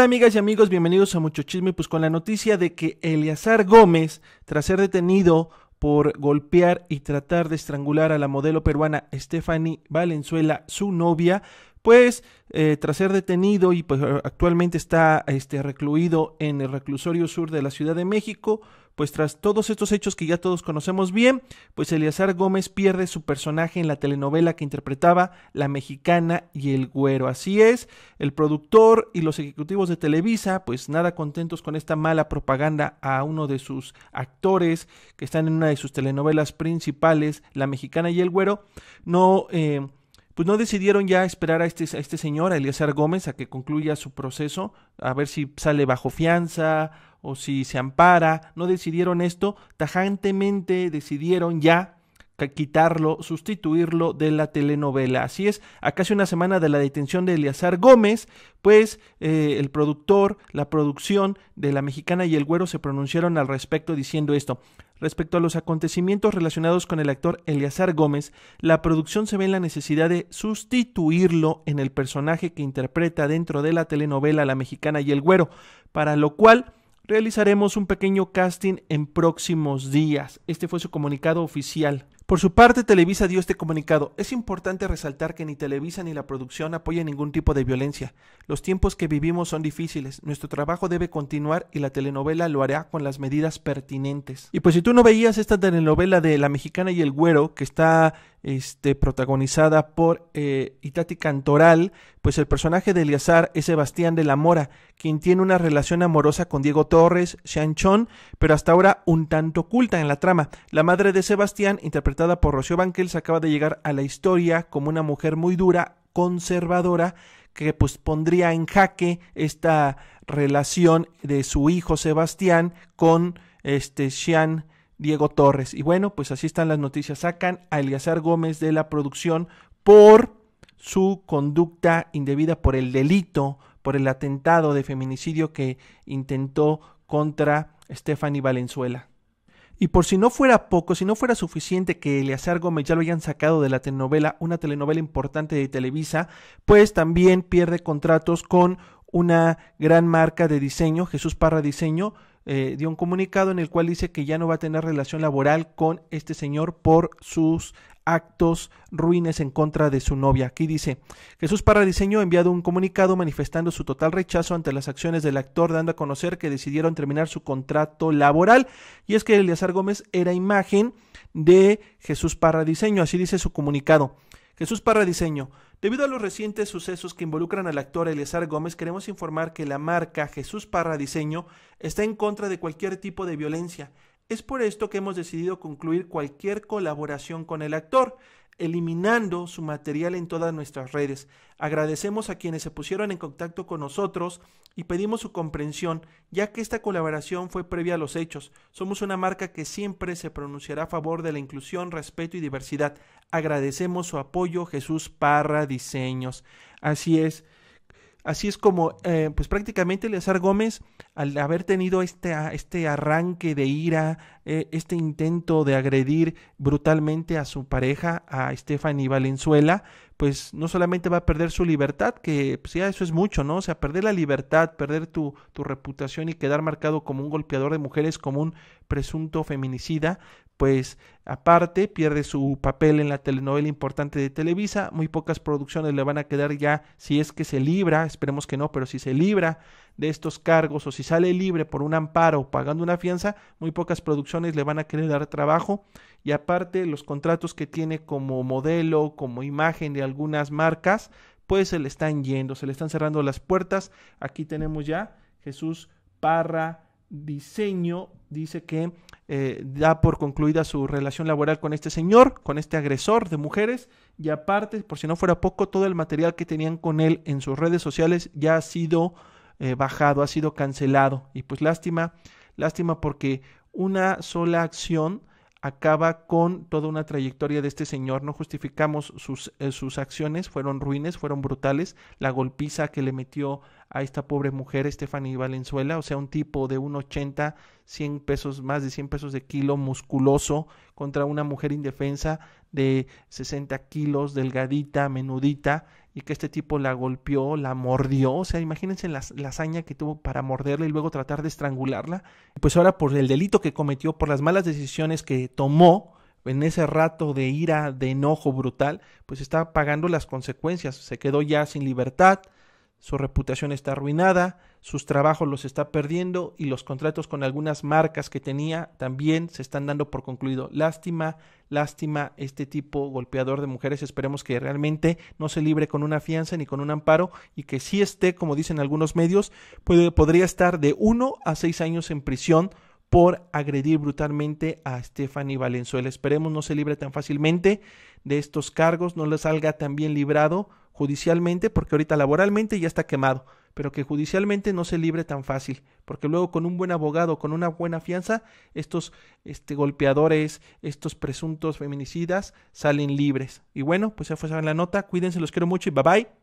Hola amigas y amigos, bienvenidos a Mucho Chisme, pues con la noticia de que Eleazar Gómez, tras ser detenido por golpear y tratar de estrangular a la modelo peruana Stephanie Valenzuela, su novia, pues eh, tras ser detenido y pues, actualmente está este, recluido en el reclusorio sur de la Ciudad de México, pues tras todos estos hechos que ya todos conocemos bien, pues Elíasar Gómez pierde su personaje en la telenovela que interpretaba La Mexicana y el Güero. Así es, el productor y los ejecutivos de Televisa, pues nada contentos con esta mala propaganda a uno de sus actores que están en una de sus telenovelas principales, La Mexicana y el Güero, no... Eh, pues no decidieron ya esperar a este, este señor, a Gómez, a que concluya su proceso, a ver si sale bajo fianza o si se ampara, no decidieron esto, tajantemente decidieron ya quitarlo, sustituirlo de la telenovela. Así es, a casi una semana de la detención de Eleazar Gómez, pues eh, el productor, la producción de La Mexicana y El Güero se pronunciaron al respecto diciendo esto. Respecto a los acontecimientos relacionados con el actor Eleazar Gómez, la producción se ve en la necesidad de sustituirlo en el personaje que interpreta dentro de la telenovela La Mexicana y el Güero, para lo cual Realizaremos un pequeño casting en próximos días. Este fue su comunicado oficial. Por su parte, Televisa dio este comunicado. Es importante resaltar que ni Televisa ni la producción apoyan ningún tipo de violencia. Los tiempos que vivimos son difíciles. Nuestro trabajo debe continuar y la telenovela lo hará con las medidas pertinentes. Y pues si tú no veías esta telenovela de La Mexicana y el Güero, que está este, protagonizada por eh, Itati Cantoral, pues el personaje de Eliazar es Sebastián de la Mora, quien tiene una relación amorosa con Diego Torres, Chon, pero hasta ahora un tanto oculta en la trama. La madre de Sebastián, interpretada por Rocío Banquels, acaba de llegar a la historia como una mujer muy dura, conservadora, que pues pondría en jaque esta relación de su hijo Sebastián con este Xian Diego Torres. Y bueno, pues así están las noticias. Sacan a Eliazar Gómez de la producción por su conducta indebida, por el delito, por el atentado de feminicidio que intentó contra Stephanie Valenzuela. Y por si no fuera poco, si no fuera suficiente que Eliazar Gómez ya lo hayan sacado de la telenovela, una telenovela importante de Televisa, pues también pierde contratos con una gran marca de diseño, Jesús Parra Diseño, eh, dio un comunicado en el cual dice que ya no va a tener relación laboral con este señor por sus actos ruines en contra de su novia. Aquí dice, Jesús Parradiseño ha enviado un comunicado manifestando su total rechazo ante las acciones del actor, dando a conocer que decidieron terminar su contrato laboral. Y es que Eleazar Gómez era imagen de Jesús Parradiseño, así dice su comunicado. Jesús Parra Diseño. Debido a los recientes sucesos que involucran al actor Eleazar Gómez, queremos informar que la marca Jesús Parra Diseño está en contra de cualquier tipo de violencia. Es por esto que hemos decidido concluir cualquier colaboración con el actor eliminando su material en todas nuestras redes. Agradecemos a quienes se pusieron en contacto con nosotros y pedimos su comprensión, ya que esta colaboración fue previa a los hechos. Somos una marca que siempre se pronunciará a favor de la inclusión, respeto y diversidad. Agradecemos su apoyo, Jesús Parra Diseños. Así es. Así es como, eh, pues prácticamente Leazar Gómez, al haber tenido este, este arranque de ira, eh, este intento de agredir brutalmente a su pareja, a Stephanie Valenzuela, pues no solamente va a perder su libertad, que pues ya eso es mucho, ¿no? O sea, perder la libertad, perder tu, tu reputación y quedar marcado como un golpeador de mujeres, como un presunto feminicida, pues aparte pierde su papel en la telenovela importante de Televisa, muy pocas producciones le van a quedar ya si es que se libra, esperemos que no, pero si se libra de estos cargos o si sale libre por un amparo pagando una fianza, muy pocas producciones le van a querer dar trabajo y aparte los contratos que tiene como modelo, como imagen de algunas marcas, pues se le están yendo, se le están cerrando las puertas. Aquí tenemos ya Jesús Parra Diseño, dice que eh, da por concluida su relación laboral con este señor, con este agresor de mujeres, y aparte, por si no fuera poco, todo el material que tenían con él en sus redes sociales ya ha sido eh, bajado, ha sido cancelado. Y pues lástima, lástima porque una sola acción acaba con toda una trayectoria de este señor. No justificamos sus, eh, sus acciones, fueron ruines, fueron brutales. La golpiza que le metió a esta pobre mujer, Stephanie Valenzuela, o sea, un tipo de 1,80, 100 pesos, más de 100 pesos de kilo, musculoso, contra una mujer indefensa de 60 kilos, delgadita, menudita, y que este tipo la golpeó, la mordió. O sea, imagínense la, hazaña que tuvo para morderla y luego tratar de estrangularla. Pues ahora por el delito que cometió, por las malas decisiones que tomó en ese rato de ira, de enojo brutal, pues está pagando las consecuencias. Se quedó ya sin libertad, su reputación está arruinada, sus trabajos los está perdiendo y los contratos con algunas marcas que tenía también se están dando por concluido. Lástima, lástima este tipo golpeador de mujeres. Esperemos que realmente no se libre con una fianza ni con un amparo y que si esté, como dicen algunos medios, puede, podría estar de uno a seis años en prisión por agredir brutalmente a Stephanie Valenzuela. Esperemos no se libre tan fácilmente de estos cargos, no le salga tan bien librado judicialmente, porque ahorita laboralmente ya está quemado, pero que judicialmente no se libre tan fácil, porque luego con un buen abogado, con una buena fianza, estos este, golpeadores, estos presuntos feminicidas salen libres. Y bueno, pues ya fue la nota, cuídense, los quiero mucho y bye bye.